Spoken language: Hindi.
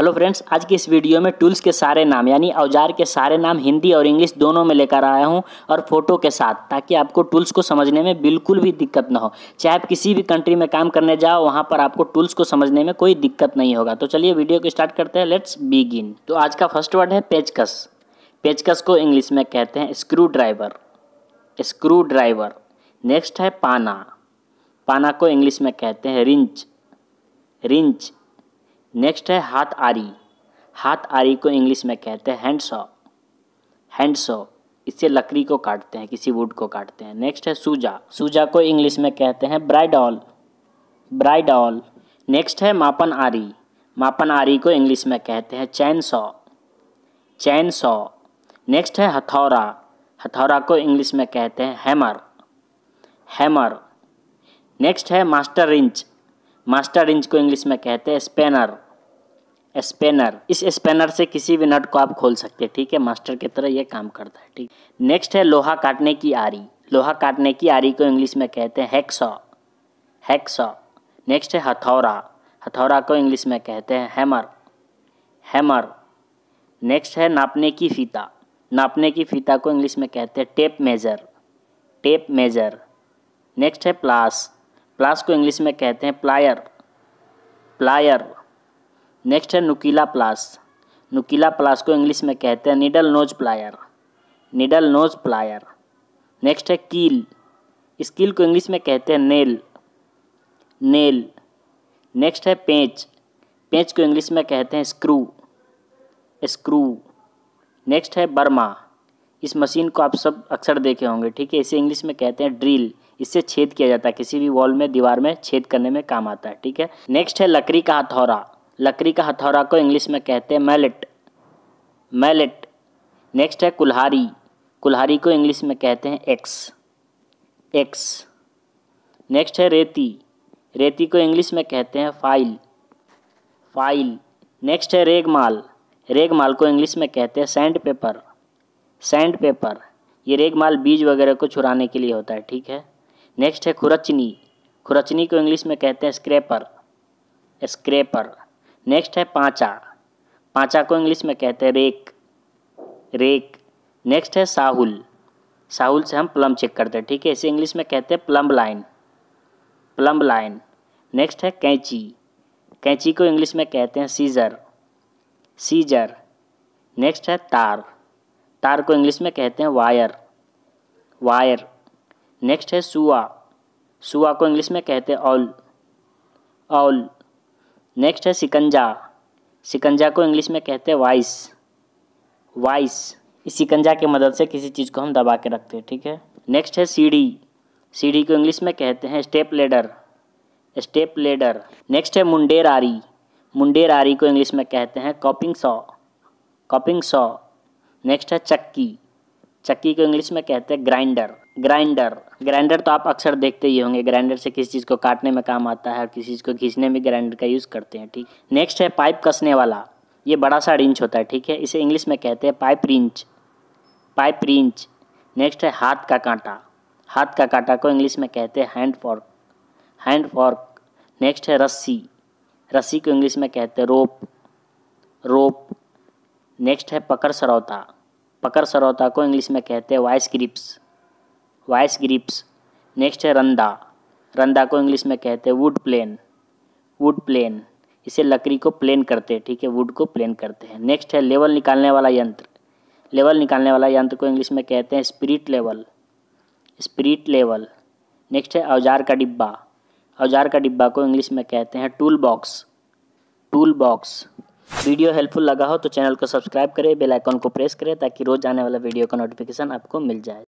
हेलो फ्रेंड्स आज की इस वीडियो में टूल्स के सारे नाम यानी औजार के सारे नाम हिंदी और इंग्लिश दोनों में लेकर आया हूं और फोटो के साथ ताकि आपको टूल्स को समझने में बिल्कुल भी दिक्कत ना हो चाहे आप किसी भी कंट्री में काम करने जाओ वहां पर आपको टूल्स को समझने में कोई दिक्कत नहीं होगा तो चलिए वीडियो को स्टार्ट करते हैं लेट्स बिगिन तो आज का फर्स्ट वर्ड है पेचकस पेचकस को इंग्लिश में कहते हैं screwdriver screwdriver next है पाना पाना को इंग्लिश में कहते हैं रिंच रिंच नेक्स्ट है हाथ आरी हाथ आरी को इंग्लिश में कहते हैं हैंड सॉ हैंड सॉ इससे लकड़ी को काटते हैं किसी वुड को काटते हैं नेक्स्ट है सूजा सूजा को इंग्लिश में कहते हैं ब्राइडॉल ब्राइडॉल नेक्स्ट है मापन आरी मापन आरी को इंग्लिश में कहते हैं chainsaw chainsaw next है हथौरा हथौरा को इंग्लिश में कहते हैं हैमर हैमर नेक्स्ट है मास्टर रिंच मास्टर इंच को इंग्लिश में कहते हैं स्पेनर स्पेनर इस स्पेनर से किसी भी नट को आप खोल सकते हैं ठीक है मास्टर की तरह ये काम करता है ठीक नेक्स्ट है लोहा काटने की आरी लोहा काटने की आरी को इंग्लिश में कहते हैं हैक्सॉ हैक्सॉ नेक्स्ट है हथौरा हथौरा को इंग्लिश में कहते हैं हैमर हैमर नेक्स्ट है नापने की फीता नापने की फीता को इंग्लिश में कहते हैं tape measure tape measure next है प्लास प्लास को इंग्लिश में कहते हैं प्लायर प्लायर नेक्स्ट है नुकीला प्लास नुकीला प्लास को इंग्लिश में कहते हैं needle nose plier needle nose plier next है कील इस कील को इंग्लिश में कहते हैं नेल नेल नेक्स्ट है पेंच पेंच को इंग्लिश में कहते हैं स्क्रू स्क्रू नेक्स्ट है बर्मा इस मशीन को आप सब अक्सर देखे होंगे ठीक है इसे इंग्लिश में कहते हैं ड्रिल इससे छेद किया जाता है किसी भी वॉल में दीवार में छेद करने में काम आता है ठीक है नेक्स्ट है लकड़ी का हथौरा लकड़ी का हथौरा को इंग्लिश में कहते हैं मैलेट मैलेट नेक्स्ट है कुल्हारी कुल्हारी को इंग्लिश में कहते हैं एक्स एक्स नेक्स्ट है रेती रेती को इंग्लिश में कहते हैं फाइल फाइल नेक्स्ट है रेगमाल रेगमाल को इंग्लिश में कहते हैं सैंड पेपर सैंड पेपर ये रेगमाल बीज वगैरह को छुराने के लिए होता है ठीक है नेक्स्ट है खुरचनी खुरचनी को इंग्लिश में कहते हैं स्क्रेपर स्क्रेपर नेक्स्ट है पाँचा पाँचा को इंग्लिश में कहते हैं रेक रेक नेक्स्ट है साहुल साहुल से हम प्लम चेक करते हैं ठीक है इसे इंग्लिश में कहते हैं plumb line plumb line next है कैंची कैंची को इंग्लिश में कहते हैं सीजर सीजर नेक्स्ट है तार तार को इंग्लिश में कहते हैं वायर वायर नेक्स्ट है सुआ सुआ को इंग्लिश में कहते हैं ऑल ऑल नेक्स्ट है सिकंजा सिकंजा को इंग्लिश में कहते हैं वाइस वाइस इस सिकंजा की मदद से किसी चीज़ को हम दबा के रखते हैं ठीक है नेक्स्ट है सीढ़ी सीढ़ी को इंग्लिश में कहते हैं step ladder step ladder next है मुंडेर आरी मुंडेर आरी को इंग्लिश में कहते हैं coping saw coping saw next है चक्की चक्की को इंग्लिश में कहते हैं ग्राइंडर ग्राइंडर ग्राइंडर तो आप अक्सर देखते ही होंगे ग्राइंडर से किसी चीज़ को काटने में काम आता है और किसी चीज़ को खींचने में ग्राइंडर का यूज़ करते हैं ठीक नेक्स्ट है पाइप कसने वाला ये बड़ा सा रिंच होता है ठीक है इसे इंग्लिश में कहते हैं pipe wrench pipe wrench next है हाथ का कांटा हाथ का कांटा को इंग्लिश में कहते हैं hand fork hand fork next है रस्सी रस्सी को इंग्लिश में कहते हैं रोप रोप नेक्स्ट है पकड़ सरौता पकड़ सरौता को इंग्लिश में कहते हैं vice grips vice grips next है रंदा रंदा को इंग्लिश में कहते हैं वुड प्लेन वुड प्लेन इसे लकड़ी को प्लेन करते हैं ठीक है वुड को प्लेन करते हैं नेक्स्ट है लेवल निकालने वाला यंत्र लेवल निकालने वाला यंत्र को इंग्लिश में कहते हैं spirit level spirit level next है औजार का डिब्बा औजार का डिब्बा को इंग्लिश में कहते हैं tool box tool box video helpful लगा हो तो चैनल को सब्सक्राइब करें बेल आइकन को प्रेस करें ताकि रोज़ आने वाला वीडियो का नोटिफिकेशन आपको मिल जाए